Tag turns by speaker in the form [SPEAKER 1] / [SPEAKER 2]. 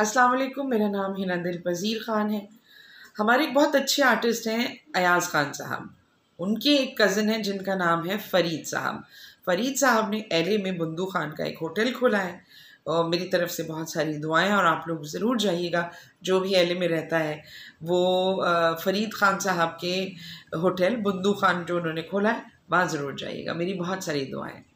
[SPEAKER 1] अस्सलाम वालेकुम मेरा नाम हिना पज़ीर ख़ान है हमारे एक बहुत अच्छे आर्टिस्ट हैं अयाज़ ख़ान साहब उनके एक कज़न हैं जिनका नाम है फ़रीद साहब फ़रीद साहब ने एल में बुंदू खान का एक होटल खोला है और मेरी तरफ़ से बहुत सारी दुआएं और आप लोग ज़रूर जाइएगा जो भी एल में रहता है वो फ़रीद ख़ान साहब के होटल बुंदू खान जो उन्होंने खोला है वहाँ ज़रूर जाइएगा मेरी बहुत सारी दुआएँ